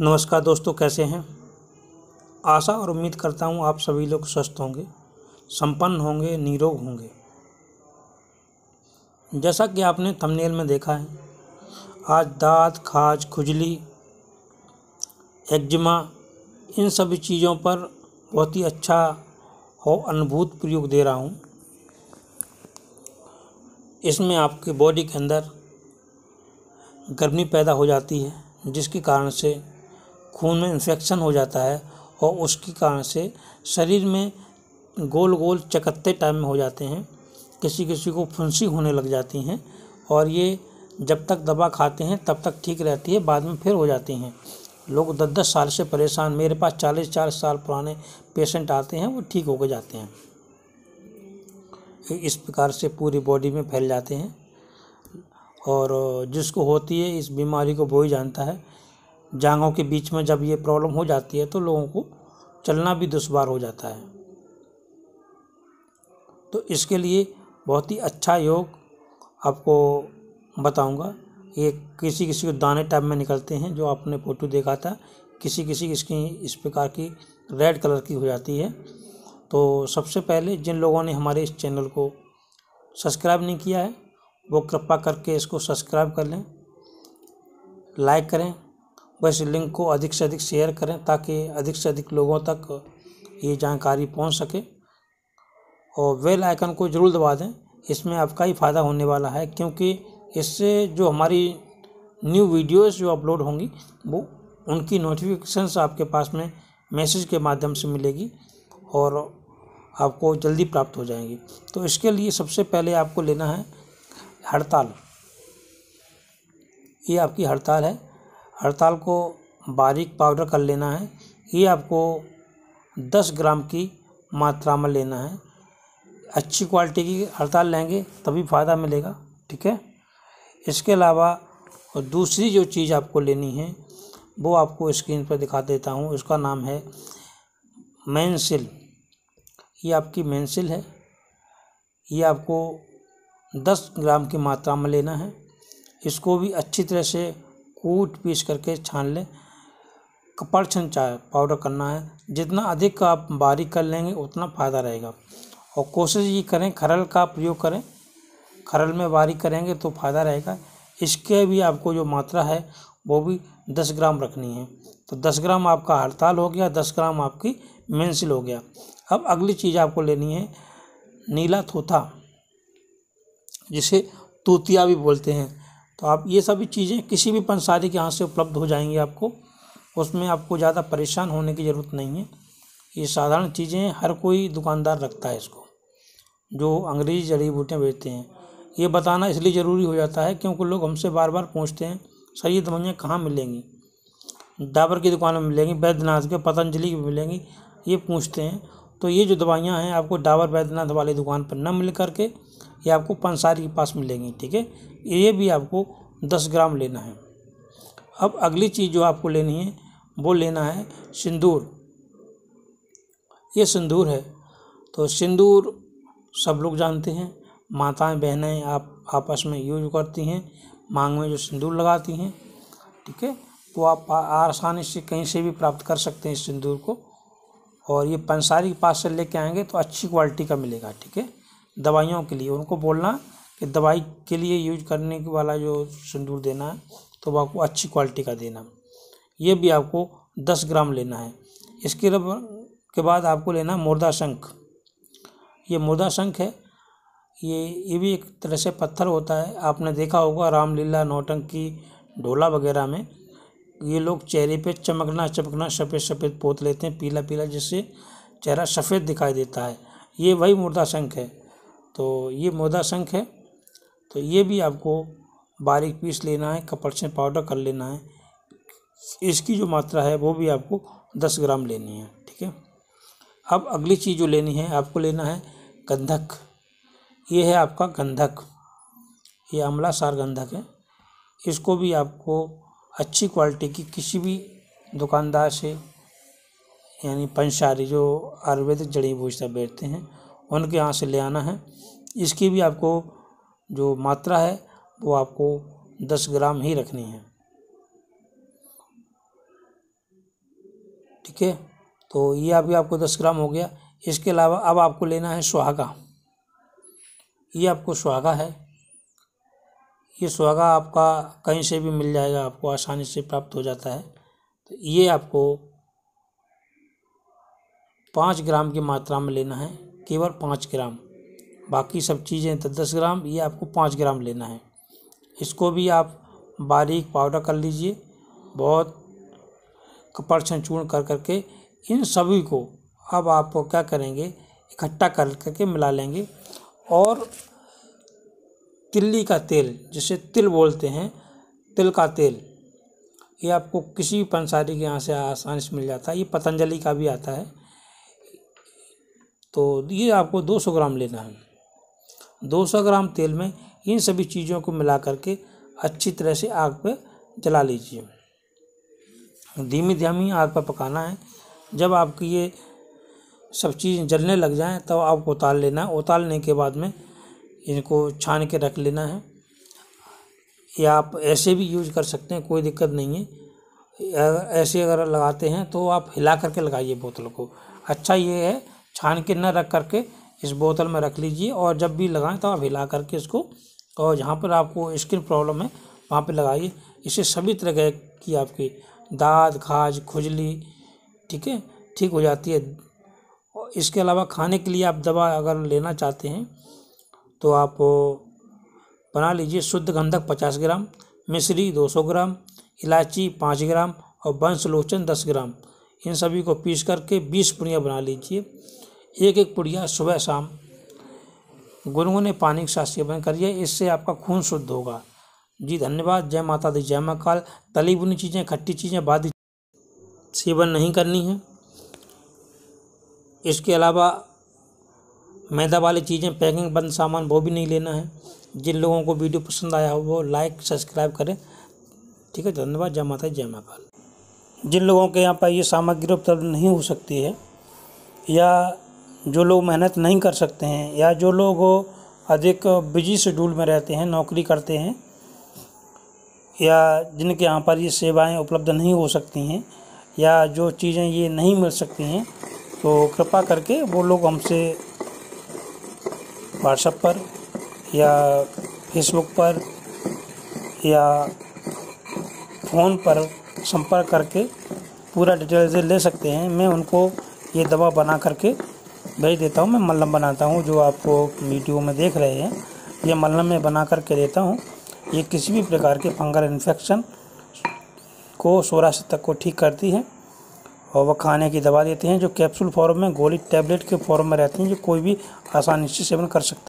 नमस्कार दोस्तों कैसे हैं आशा और उम्मीद करता हूँ आप सभी लोग स्वस्थ होंगे संपन्न होंगे निरोग होंगे जैसा कि आपने थंबनेल में देखा है आज दांत खाज खुजली एक्जमा इन सभी चीज़ों पर बहुत ही अच्छा और अनुभूत प्रयोग दे रहा हूँ इसमें आपकी बॉडी के अंदर गर्मी पैदा हो जाती है जिसके कारण से खून में इन्फेक्शन हो जाता है और उसके कारण से शरीर में गोल गोल चकत्ते टाइम में हो जाते हैं किसी किसी को फुंसी होने लग जाती हैं और ये जब तक दवा खाते हैं तब तक ठीक रहती है बाद में फिर हो जाती हैं लोग दस दस साल से परेशान मेरे पास चालीस चालीस साल पुराने पेशेंट आते हैं वो ठीक होकर जाते हैं इस प्रकार से पूरी बॉडी में फैल जाते हैं और जिसको होती है इस बीमारी को वो ही जानता है जांघों के बीच में जब ये प्रॉब्लम हो जाती है तो लोगों को चलना भी दुशवार हो जाता है तो इसके लिए बहुत ही अच्छा योग आपको बताऊंगा ये किसी किसी को दाने टाइप में निकलते हैं जो आपने फ़ोटो देखा था किसी किसी इसकी इस प्रकार की रेड कलर की हो जाती है तो सबसे पहले जिन लोगों ने हमारे इस चैनल को सब्सक्राइब नहीं किया है वो कृपा करके इसको सब्सक्राइब कर लें लाइक करें बस लिंक को अधिक से अधिक शेयर करें ताकि अधिक से अधिक लोगों तक ये जानकारी पहुंच सके और वेल आइकन को ज़रूर दबा दें इसमें आपका ही फ़ायदा होने वाला है क्योंकि इससे जो हमारी न्यू वीडियोस जो अपलोड होंगी वो उनकी नोटिफिकेशंस आपके पास में मैसेज के माध्यम से मिलेगी और आपको जल्दी प्राप्त हो जाएंगी तो इसके लिए सबसे पहले आपको लेना है हड़ताल ये आपकी हड़ताल है हड़ताल को बारीक पाउडर कर लेना है ये आपको दस ग्राम की मात्रा में लेना है अच्छी क्वालिटी की हड़ताल लेंगे तभी फ़ायदा मिलेगा ठीक है इसके अलावा दूसरी जो चीज़ आपको लेनी है वो आपको स्क्रीन पर दिखा देता हूँ उसका नाम है मैंसिल ये आपकी मैंसिल है ये आपको दस ग्राम की मात्रा में लेना है इसको भी अच्छी तरह से कूट पीस करके छान लें कपड़छन चाय पाउडर करना है जितना अधिक आप बारीक कर लेंगे उतना फ़ायदा रहेगा और कोशिश ये करें खरल का प्रयोग करें खरल में बारीक करेंगे तो फ़ायदा रहेगा इसके भी आपको जो मात्रा है वो भी दस ग्राम रखनी है तो दस ग्राम आपका हड़ताल हो गया दस ग्राम आपकी मेंसिल हो गया अब अगली चीज़ आपको लेनी है नीला थोथा जिसे तूतिया भी बोलते हैं तो आप ये सभी चीज़ें किसी भी पंसारी के यहाँ से उपलब्ध हो जाएंगी आपको उसमें आपको ज़्यादा परेशान होने की ज़रूरत नहीं है ये साधारण चीज़ें हर कोई दुकानदार रखता है इसको जो अंग्रेजी जड़ी बूटियाँ बेचते हैं ये बताना इसलिए ज़रूरी हो जाता है क्योंकि लोग हमसे बार बार पूछते हैं सर ये दवाइयाँ कहाँ मिलेंगी डाबर की दुकान में मिलेंगी बैद्यनाथ के पतंजलि की मिलेंगी ये पूछते हैं तो ये जो दवाइयाँ हैं आपको डाबर वैद्यनाथ वाली दुकान पर न मिल करके ये आपको पंसारी के पास मिलेंगी ठीक है ये भी आपको दस ग्राम लेना है अब अगली चीज़ जो आपको लेनी है वो लेना है सिंदूर ये सिंदूर है तो सिंदूर सब लोग जानते हैं माताएं बहनें आप आपस में यूज करती हैं मांग में जो सिंदूर लगाती हैं ठीक है तो आप आसानी से कहीं से भी प्राप्त कर सकते हैं इस सिंदूर को और ये पंसारी के पास से लेके आएंगे तो अच्छी क्वालिटी का मिलेगा ठीक है दवाइयों के लिए उनको बोलना कि दवाई के लिए यूज करने वाला जो सिंदूर देना है तो वह आपको अच्छी क्वालिटी का देना ये भी आपको दस ग्राम लेना है इसके के बाद आपको लेना है मुर्दा शंख ये मुर्दा शंख है ये ये भी एक तरह से पत्थर होता है आपने देखा होगा रामलीला नौटंकी ढोला वगैरह में ये लोग चेहरे पे चमकना चमकना सफ़ेद सफ़ेद पोत लेते हैं पीला पीला जिससे चेहरा सफ़ेद दिखाई देता है ये वही मुर्दा शंख है तो ये मुर्दा शंख है तो ये भी आपको बारीक पीस लेना है कपड़ से पाउडर कर लेना है इसकी जो मात्रा है वो भी आपको दस ग्राम लेनी है ठीक है अब अगली चीज़ जो लेनी है आपको लेना है गंधक ये है आपका गंधक ये अमला सार गंधक है इसको भी आपको अच्छी क्वालिटी की किसी भी दुकानदार से यानी पंसारी जो आयुर्वेदिक जड़ी बूझता बेचते हैं उनके यहाँ से ले आना है इसकी भी आपको जो मात्रा है वो आपको दस ग्राम ही रखनी है ठीक है तो ये अभी आपको दस ग्राम हो गया इसके अलावा अब आपको लेना है सुहागा ये आपको सुहागा है ये सुहागा आपका कहीं से भी मिल जाएगा आपको आसानी से प्राप्त हो जाता है तो ये आपको पाँच ग्राम की मात्रा में लेना है केवल पाँच ग्राम बाकी सब चीज़ें तो दस ग्राम ये आपको पाँच ग्राम लेना है इसको भी आप बारीक पाउडर कर लीजिए बहुत कपड़छन चूर्ण कर करके इन सभी को अब आप क्या करेंगे इकट्ठा कर करके मिला लेंगे और तिल्ली का तेल जिसे तिल बोलते हैं तिल का तेल ये आपको किसी भी पंसारी के यहाँ से आसानी से मिल जाता है ये पतंजलि का भी आता है तो ये आपको 200 ग्राम लेना है 200 ग्राम तेल में इन सभी चीज़ों को मिला करके अच्छी तरह से आग पर जला लीजिए धीमी धीमी आग पर पकाना है जब आपकी ये सब चीज़ जलने लग जाए तब तो आपको उतार लेना है उतारने के बाद में इनको छान के रख लेना है या आप ऐसे भी यूज कर सकते हैं कोई दिक्कत नहीं है ऐसे अगर लगाते हैं तो आप हिला करके लगाइए बोतल को अच्छा ये है छान के न रख करके इस बोतल में रख लीजिए और जब भी लगाएं तो आप हिला करके इसको और जहाँ पर आपको स्किन प्रॉब्लम है वहाँ पर लगाइए इसे सभी तरह की आपकी दाद खाज खुजली ठीक है ठीक हो जाती है इसके अलावा खाने के लिए आप दवा अगर लेना चाहते हैं तो आप बना लीजिए शुद्ध गंधक पचास ग्राम मिश्री दो सौ ग्राम इलायची पाँच ग्राम और लोचन दस ग्राम इन सभी को पीस करके बीस पुड़िया बना लीजिए एक एक पुड़िया सुबह शाम गुनगुने पानी के साथ सेवन करिए इससे आपका खून शुद्ध होगा जी धन्यवाद जय माता दी जय माँ तली बुनी चीज़ें खट्टी चीज़ें बाद सेवन नहीं करनी है इसके अलावा मैदा वाली चीज़ें पैकिंग बंद सामान वो भी नहीं लेना है जिन लोगों को वीडियो पसंद आया हो वो लाइक सब्सक्राइब करें ठीक है धन्यवाद जय माता जय महाकाल जिन लोगों के यहाँ पर ये सामग्री उपलब्ध नहीं हो सकती है या जो लोग मेहनत नहीं कर सकते हैं या जो लोग अधिक बिजी शेड्यूल में रहते हैं नौकरी करते हैं या जिनके यहाँ पर ये सेवाएं उपलब्ध नहीं हो सकती हैं या जो चीज़ें ये नहीं मिल सकती हैं तो कृपा करके वो लोग हमसे व्हाट्सएप पर या फेसबुक पर या फ़ोन पर संपर्क करके पूरा डिटेल से ले सकते हैं मैं उनको ये दवा बना करके भेज देता हूँ मैं मल्लम बनाता हूँ जो आपको वीडियो में देख रहे हैं ये मलम में बना करके देता हूँ ये किसी भी प्रकार के फंगल इन्फेक्शन को सोलह तक को ठीक करती है और वह खाने की दवा देते हैं जो कैप्सूल फॉर्म में गोली टैबलेट के फॉर्म में रहती हैं जो कोई भी आसानी से सेवन कर सकता